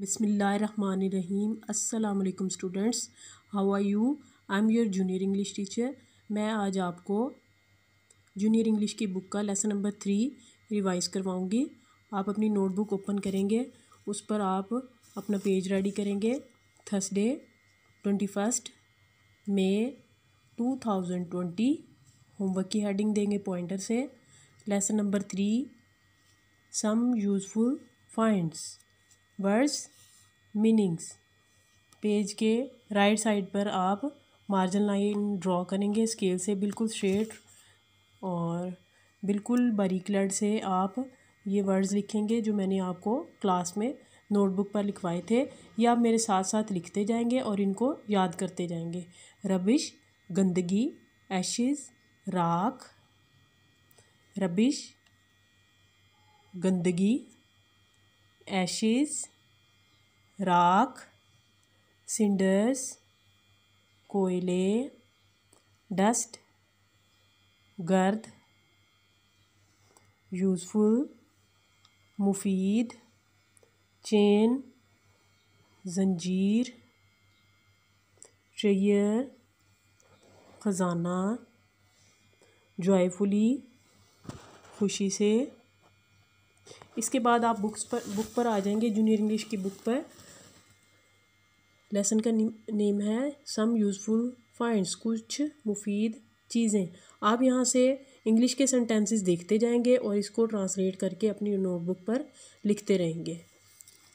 बिसमीम् अल्लाम students how are you I am your junior English teacher मैं आज आपको जूनियर इंग्लिश की बुक का लेसन नंबर थ्री रिवाइज़ करवाऊंगी आप अपनी नोटबुक ओपन करेंगे उस पर आप अपना पेज रेडी करेंगे Thursday twenty first May two thousand twenty homework की हेडिंग देंगे पॉइंटर से lesson number three some useful finds words meanings page के राइट साइड पर आप मार्जिन लाइन ड्रॉ करेंगे स्केल से बिल्कुल स्ट्रेट और बिल्कुल बारीक लड़ से आप ये वर्ड्स लिखेंगे जो मैंने आपको क्लास में नोटबुक पर लिखवाए थे ये आप मेरे साथ साथ लिखते जाएंगे और इनको याद करते जाएंगे रबिश गंदगी एशिज राख रबिश गंदगी एशिज़ राख सिंडर्स कोयले डस्ट गर्द यूज़फुल मुफीद चेन जंजीर शेयर ख़जाना जॉयफुली खुशी से इसके बाद आप बुक्स पर बुक पर आ जाएंगे जूनियर इंग्लिश की बुक पर लेसन का नेम है सम यूज़फुल फाइंड्स कुछ मुफीद चीज़ें आप यहाँ से इंग्लिश के सेंटेंसेस देखते जाएंगे और इसको ट्रांसलेट करके अपनी नोटबुक पर लिखते रहेंगे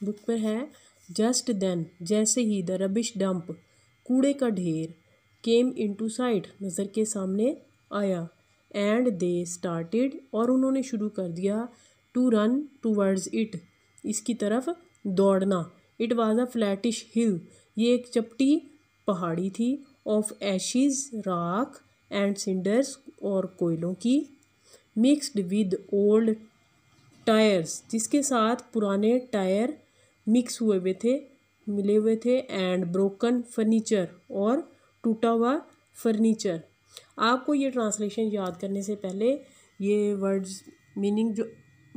बुक पर है जस्ट देन जैसे ही द रबिश डंप कूड़े का ढेर केम इनटू साइट नज़र के सामने आया एंड दे स्टार्टेड और उन्होंने शुरू कर दिया to run towards it इसकी तरफ दौड़ना it was a flattish hill ये एक चपटी पहाड़ी थी ऑफ एशिज राख एंड सिंडर्स और कोयलों की मिक्सड विद ओल्ड टायर्स जिसके साथ पुराने टायर मिक्स हुए हुए थे मिले हुए थे एंड ब्रोकन फर्नीचर और टूटा हुआ फर्नीचर आपको ये ट्रांसलेशन याद करने से पहले ये वर्ड्स मीनिंग जो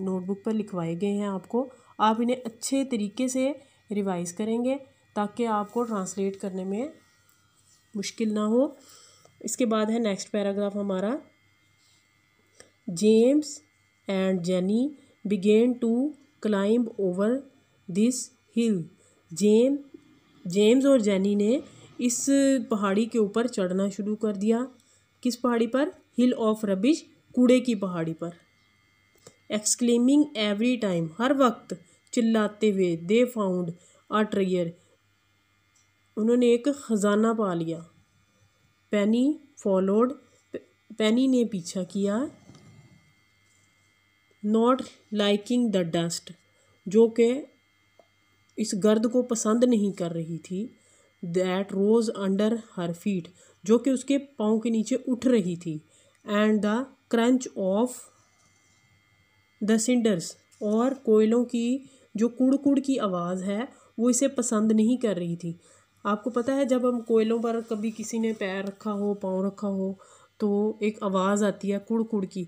नोटबुक पर लिखवाए गए हैं आपको आप इन्हें अच्छे तरीके से रिवाइज़ करेंगे ताकि आपको ट्रांसलेट करने में मुश्किल ना हो इसके बाद है नेक्स्ट पैराग्राफ हमारा James and Jenny began to climb over this hill Jem James और जेनी ने इस पहाड़ी के ऊपर चढ़ना शुरू कर दिया किस पहाड़ी पर हिल ऑफ रबिश कूड़े की पहाड़ी पर एक्सक्लेमिंग एवरी टाइम हर वक्त चिल्लाते हुए दे फाउंड आ ट्रेयर उन्होंने एक ख़ज़ाना पा लिया पैनी फॉलोड पैनी ने पीछा किया नॉट लाइकिंग द डस्ट जो कि इस गर्द को पसंद नहीं कर रही थी that rose under her feet जो कि उसके पाँव के नीचे उठ रही थी and the crunch of the cinders और कोयलों की जो कुड़ कुड़ की आवाज़ है वो इसे पसंद नहीं कर रही थी आपको पता है जब हम कोयलों पर कभी किसी ने पैर रखा हो पाँव रखा हो तो एक आवाज़ आती है कुड़ कुड़ की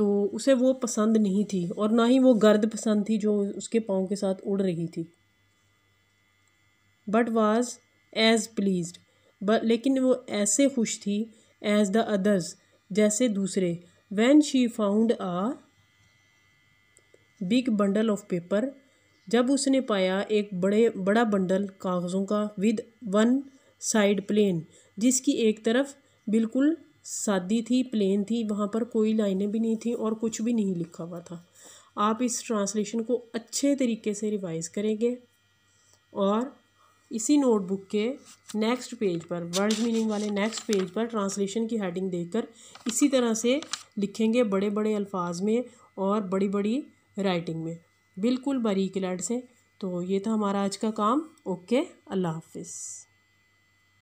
तो उसे वो पसंद नहीं थी और ना ही वो गर्द पसंद थी जो उसके पाँव के साथ उड़ रही थी but was as please but लेकिन वो ऐसे खुश थी एज़ द अदर्स जैसे दूसरे when she found a big bundle of paper जब उसने पाया एक बड़े बड़ा बंडल कागज़ों का विद वन साइड प्लेन जिसकी एक तरफ बिल्कुल सादी थी प्लेन थी वहाँ पर कोई लाइनें भी नहीं थी और कुछ भी नहीं लिखा हुआ था आप इस ट्रांसलेशन को अच्छे तरीके से रिवाइज़ करेंगे और इसी नोटबुक के नेक्स्ट पेज पर वर्ड मीनिंग वाले नेक्स्ट पेज पर ट्रांसलेशन की हेडिंग देकर इसी तरह से लिखेंगे बड़े बड़े अल्फाज में और बड़ी बड़ी राइटिंग में बिल्कुल बारीक लड़ से तो ये था हमारा आज का काम ओके अल्लाह हाफिज़